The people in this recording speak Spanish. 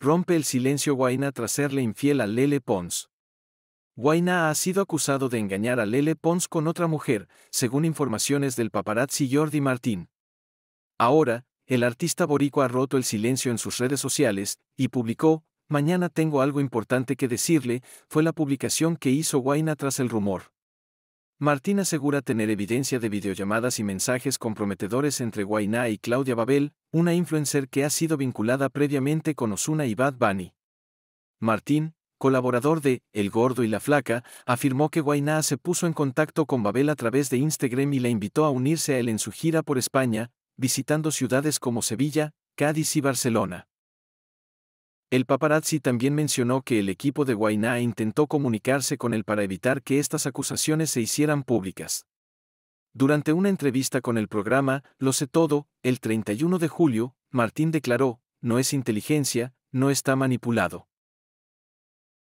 Rompe el silencio Guaina tras serle infiel a Lele Pons. Guaina ha sido acusado de engañar a Lele Pons con otra mujer, según informaciones del paparazzi Jordi Martín. Ahora, el artista boricua ha roto el silencio en sus redes sociales y publicó, Mañana tengo algo importante que decirle, fue la publicación que hizo Guaina tras el rumor. Martín asegura tener evidencia de videollamadas y mensajes comprometedores entre Guainá y Claudia Babel, una influencer que ha sido vinculada previamente con Osuna y Bad Bunny. Martín, colaborador de El Gordo y la Flaca, afirmó que Guainá se puso en contacto con Babel a través de Instagram y la invitó a unirse a él en su gira por España, visitando ciudades como Sevilla, Cádiz y Barcelona. El paparazzi también mencionó que el equipo de Guainá intentó comunicarse con él para evitar que estas acusaciones se hicieran públicas. Durante una entrevista con el programa Lo sé todo, el 31 de julio, Martín declaró, no es inteligencia, no está manipulado.